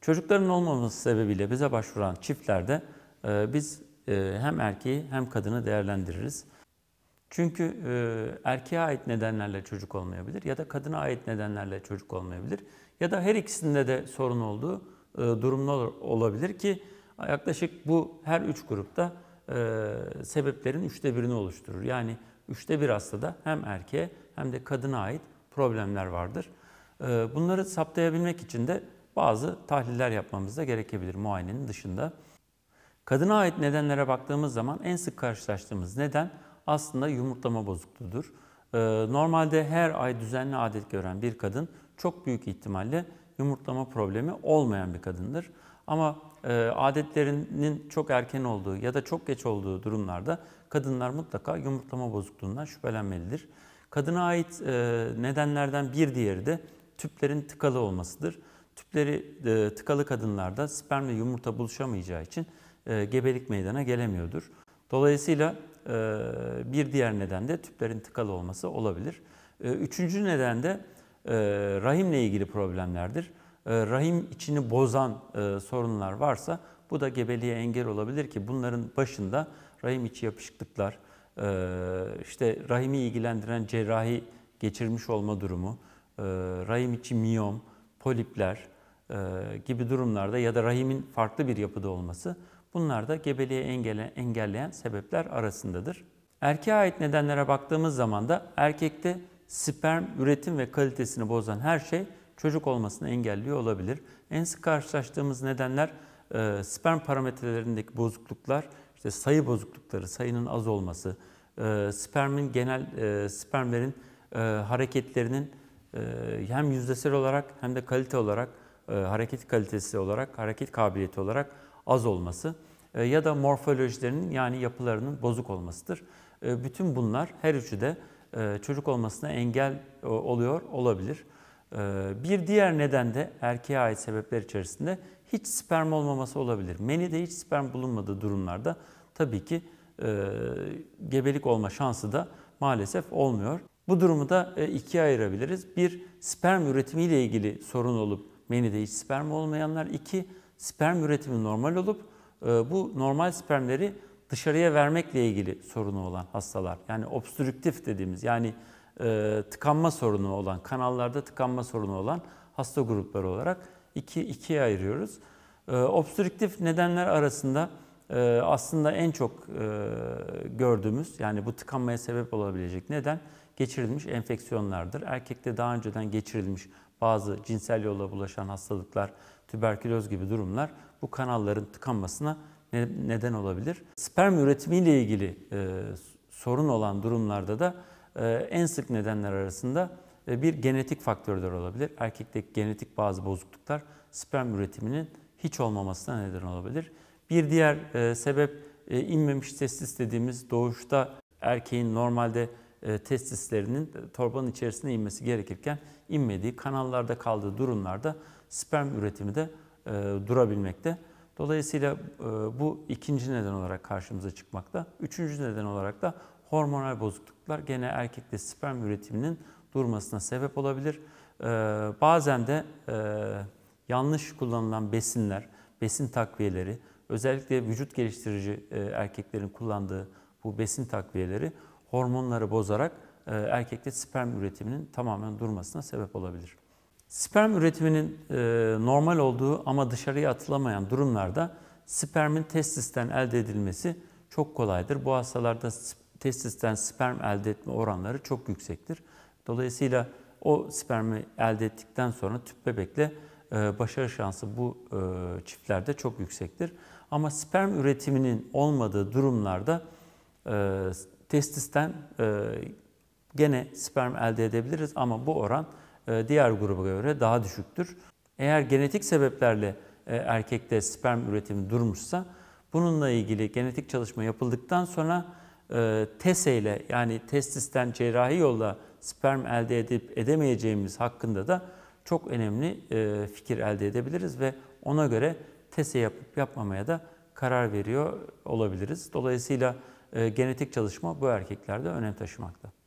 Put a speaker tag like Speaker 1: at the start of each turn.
Speaker 1: Çocukların olmaması sebebiyle bize başvuran çiftlerde e, biz e, hem erkeği hem kadını değerlendiririz. Çünkü e, erkeğe ait nedenlerle çocuk olmayabilir ya da kadına ait nedenlerle çocuk olmayabilir. Ya da her ikisinde de sorun olduğu e, durumda olabilir ki yaklaşık bu her üç grupta e, sebeplerin üçte birini oluşturur. Yani üçte bir hastada hem erkeğe hem de kadına ait problemler vardır. E, bunları saptayabilmek için de bazı tahliller yapmamız da gerekebilir muayenenin dışında. Kadına ait nedenlere baktığımız zaman en sık karşılaştığımız neden aslında yumurtlama bozukluğudur. Ee, normalde her ay düzenli adet gören bir kadın çok büyük ihtimalle yumurtlama problemi olmayan bir kadındır. Ama e, adetlerinin çok erken olduğu ya da çok geç olduğu durumlarda kadınlar mutlaka yumurtlama bozukluğundan şüphelenmelidir. Kadına ait e, nedenlerden bir diğeri de tüplerin tıkalı olmasıdır. Tüpleri e, tıkalı kadınlarda sperm ve yumurta buluşamayacağı için e, gebelik meydana gelemiyordur. Dolayısıyla e, bir diğer neden de tüplerin tıkalı olması olabilir. E, üçüncü neden de e, rahimle ilgili problemlerdir. E, rahim içini bozan e, sorunlar varsa bu da gebeliğe engel olabilir ki bunların başında rahim içi yapışıklıklar, e, işte rahimi ilgilendiren cerrahi geçirmiş olma durumu, e, rahim içi miyom, polipler e, gibi durumlarda ya da rahimin farklı bir yapıda olması bunlar da gebeliği engele, engelleyen sebepler arasındadır. Erkeğe ait nedenlere baktığımız zaman da erkekte sperm üretim ve kalitesini bozan her şey çocuk olmasını engelliyor olabilir. En sık karşılaştığımız nedenler e, sperm parametrelerindeki bozukluklar, işte sayı bozuklukları, sayının az olması, e, spermin genel e, spermlerin e, hareketlerinin ee, hem yüzdesel olarak hem de kalite olarak e, hareket kalitesi olarak, hareket kabiliyeti olarak az olması e, ya da morfolojilerinin yani yapılarının bozuk olmasıdır. E, bütün bunlar her üçü de çocuk olmasına engel oluyor olabilir. Bir diğer neden de erkeğe ait sebepler içerisinde hiç sperm olmaması olabilir. Menide hiç sperm bulunmadığı durumlarda tabii ki gebelik olma şansı da maalesef olmuyor. Bu durumu da e, ikiye ayırabiliriz. Bir, sperm üretimiyle ilgili sorun olup menide hiç sperm olmayanlar. İki sperm üretimi normal olup e, bu normal spermleri dışarıya vermekle ilgili sorunu olan hastalar. Yani obstrüktif dediğimiz yani e, tıkanma sorunu olan, kanallarda tıkanma sorunu olan hasta grupları olarak iki, ikiye ayırıyoruz. Obstrüktif nedenler arasında aslında en çok gördüğümüz yani bu tıkanmaya sebep olabilecek neden geçirilmiş enfeksiyonlardır. Erkekte daha önceden geçirilmiş bazı cinsel yolla bulaşan hastalıklar, tüberküloz gibi durumlar bu kanalların tıkanmasına neden olabilir. Sperm üretimiyle ilgili e, sorun olan durumlarda da e, en sık nedenler arasında e, bir genetik faktörler olabilir. Erkekteki genetik bazı bozukluklar sperm üretiminin hiç olmamasına neden olabilir. Bir diğer e, sebep e, inmemiş testis dediğimiz doğuşta erkeğin normalde e, testislerinin e, torbanın içerisine inmesi gerekirken inmediği, kanallarda kaldığı durumlarda sperm üretimi de e, durabilmekte. Dolayısıyla bu ikinci neden olarak karşımıza çıkmakta. Üçüncü neden olarak da hormonal bozukluklar gene erkekte sperm üretiminin durmasına sebep olabilir. bazen de yanlış kullanılan besinler, besin takviyeleri, özellikle vücut geliştirici erkeklerin kullandığı bu besin takviyeleri hormonları bozarak e, erkekte sperm üretiminin tamamen durmasına sebep olabilir. Sperm üretiminin e, normal olduğu ama dışarıya atılamayan durumlarda spermin testisten elde edilmesi çok kolaydır. Bu hastalarda testisten sperm elde etme oranları çok yüksektir. Dolayısıyla o spermi elde ettikten sonra tüp bebekle e, başarı şansı bu çiftlerde çok yüksektir. Ama sperm üretiminin olmadığı durumlarda Testisten e, gene sperm elde edebiliriz ama bu oran e, diğer gruba göre daha düşüktür. Eğer genetik sebeplerle e, erkekte sperm üretimi durmuşsa bununla ilgili genetik çalışma yapıldıktan sonra e, TESE ile yani testisten cerrahi yolla sperm elde edip edemeyeceğimiz hakkında da çok önemli fikir elde edebiliriz ve ona göre TESE yapıp yapmamaya da karar veriyor olabiliriz. Dolayısıyla ee, genetik çalışma bu erkeklerde önem taşımakta.